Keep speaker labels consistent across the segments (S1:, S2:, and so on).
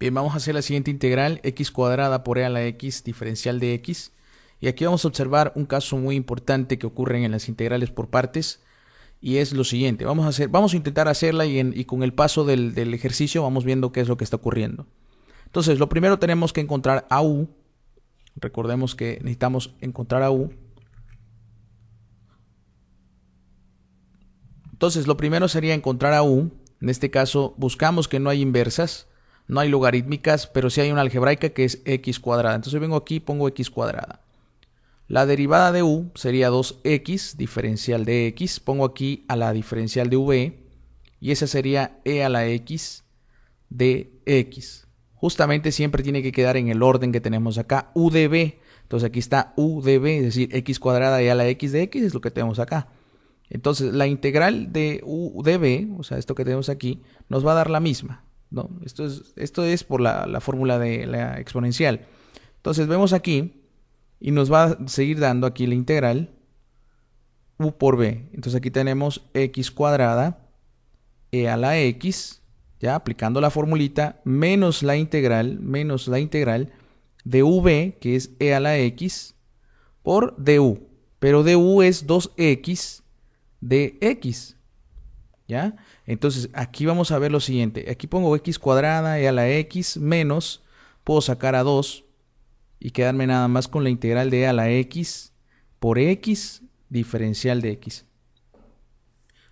S1: Bien, vamos a hacer la siguiente integral, x cuadrada por e a la x diferencial de x. Y aquí vamos a observar un caso muy importante que ocurre en las integrales por partes. Y es lo siguiente, vamos a, hacer, vamos a intentar hacerla y, con el paso del, del, ejercicio vamos viendo qué es lo que está ocurriendo. Entonces, lo primero tenemos que encontrar a u. Recordemos que necesitamos encontrar a u. Entonces, lo primero sería encontrar a u. En este caso, buscamos que no hay inversas no hay logarítmicas, pero sí hay una algebraica que es x cuadrada. Entonces vengo aquí y pongo x cuadrada. La derivada de u sería 2x diferencial de x. Pongo aquí a la diferencial de v y esa sería e a la x de x. Justamente siempre tiene que quedar en el orden que tenemos acá, u de b. Entonces aquí está u de b, es decir, x cuadrada e a la x de x es lo que tenemos acá. Entonces la integral de u de b, o sea, esto que tenemos aquí, nos va a dar la misma. ¿no? Esto es, esto es por la, fórmula de la exponencial. Entonces vemos aquí y nos va a seguir dando aquí la integral u por b. Entonces aquí tenemos x cuadrada e a la x, ya aplicando la formulita, menos la integral, menos la integral de v, que es e a la x, por du. Pero du es 2x de x. ¿Ya? Entonces, aquí vamos a ver lo siguiente. Aquí pongo x cuadrada y a la x menos, puedo sacar a 2 y quedarme nada más con la integral de a la x por x diferencial de x.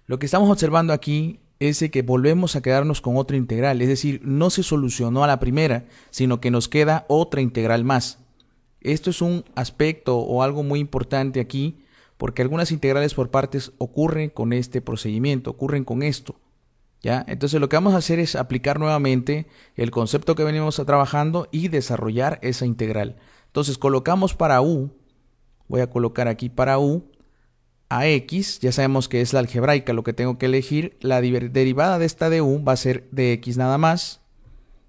S1: Lo que estamos observando aquí es que volvemos a quedarnos con otra integral, es decir, no se solucionó a la primera, sino que nos queda otra integral más. Esto es un aspecto o algo muy importante aquí porque algunas integrales por partes ocurren con este procedimiento, ocurren con esto. ¿ya? Entonces lo que vamos a hacer es aplicar nuevamente el concepto que venimos trabajando y desarrollar esa integral. Entonces colocamos para u, voy a colocar aquí para u, a x, ya sabemos que es la algebraica lo que tengo que elegir, la derivada de esta de u va a ser de x nada más,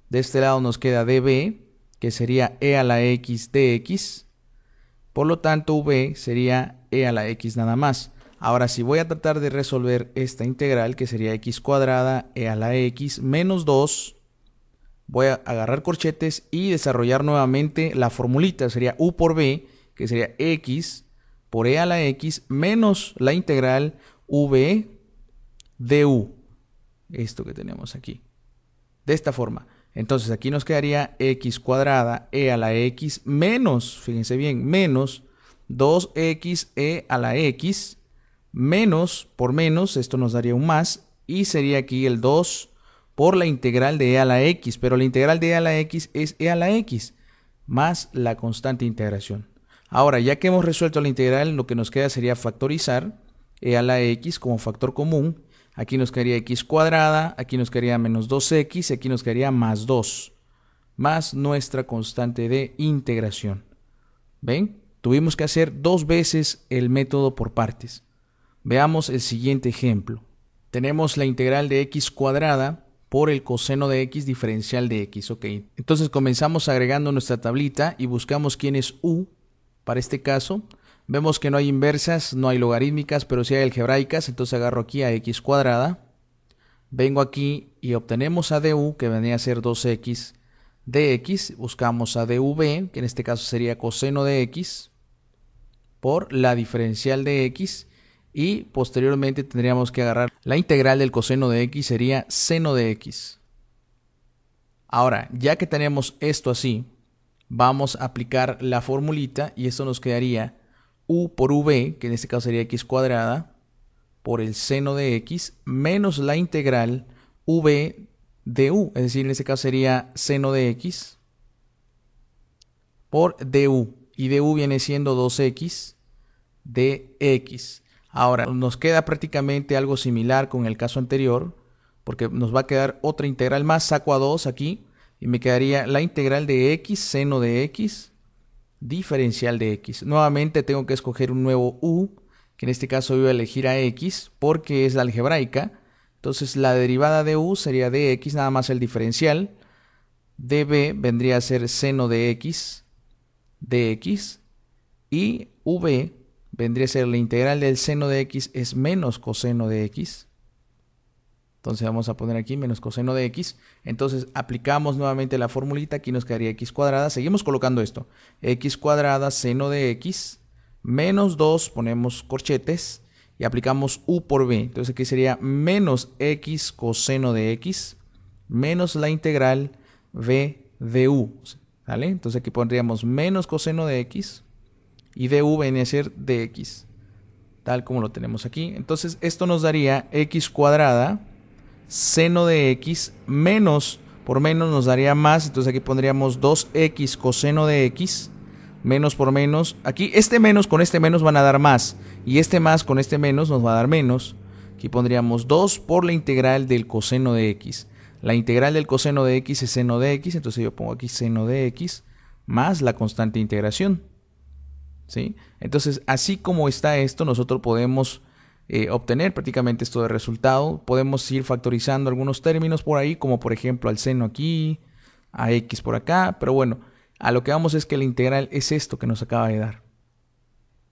S1: de este lado nos queda db, que sería e a la x dx, por lo tanto v sería e a la x nada más. Ahora si voy a tratar de resolver esta integral que sería x cuadrada e a la x menos 2, voy a agarrar corchetes y desarrollar nuevamente la formulita, sería u por b, que sería x por e a la x menos la integral v e du, esto que tenemos aquí, de esta forma. Entonces aquí nos quedaría x cuadrada e a la x menos, fíjense bien, menos 2 e a la x menos por menos, esto nos daría un más, y sería aquí el 2 por la integral de e a la x, pero la integral de e a la x es e a la x, más la constante integración. Ahora, ya que hemos resuelto la integral, lo que nos queda sería factorizar e a la x como factor común. Aquí nos quedaría x cuadrada, aquí nos quedaría menos 2x, aquí nos quedaría más 2, más nuestra constante de integración. ¿Ven? Tuvimos que hacer dos veces el método por partes. Veamos el siguiente ejemplo. Tenemos la integral de x cuadrada por el coseno de x diferencial de x. entonces comenzamos agregando nuestra tablita y buscamos quién es u para este caso. Vemos que no hay inversas, no hay logarítmicas, pero sí hay algebraicas. Entonces agarro aquí a x cuadrada. Vengo aquí y obtenemos a du, que venía a ser 2x de x. Buscamos a dv, que en este caso sería coseno de x por la diferencial de x y posteriormente tendríamos que agarrar la integral del coseno de x sería seno de x. Ahora, ya que tenemos esto así, vamos a aplicar la formulita y esto nos quedaría u por v, que en este caso sería x cuadrada, por el seno de x, menos la integral v de u, es decir, en este caso sería seno de x por du y de u viene siendo 2x de x. Ahora, nos queda prácticamente algo similar con el caso anterior, porque nos va a quedar otra integral más, saco a 2 aquí, y me quedaría la integral de x, seno de x, diferencial de x. Nuevamente tengo que escoger un nuevo u, que en este caso voy a elegir a x, porque es la algebraica. Entonces la derivada de u sería de x, nada más el diferencial. db vendría a ser seno de x, de x y v vendría a ser la integral del seno de x es menos coseno de x. Entonces vamos a poner aquí menos coseno de x. Entonces aplicamos nuevamente la formulita. Aquí nos quedaría x cuadrada. Seguimos colocando esto. x cuadrada seno de x menos 2. Ponemos corchetes y aplicamos u por b. Entonces aquí sería menos x coseno de x menos la integral v de u. Entonces aquí pondríamos menos coseno de x y dv en a ser dx, tal como lo tenemos aquí. Entonces esto nos daría x cuadrada seno de x menos, por menos nos daría más, entonces aquí pondríamos 2x coseno de x menos por menos. Aquí este menos con este menos van a dar más y este más con este menos nos va a dar menos. Aquí pondríamos 2 por la integral del coseno de x. La integral del coseno de x es seno de x, entonces yo pongo aquí seno de x más la constante de integración. ¿sí? Entonces, así como está esto, nosotros podemos eh, obtener prácticamente esto de resultado. Podemos ir factorizando algunos términos por ahí, como por ejemplo al seno aquí, a x por acá, pero bueno, a lo que vamos es que la integral es esto que nos acaba de dar.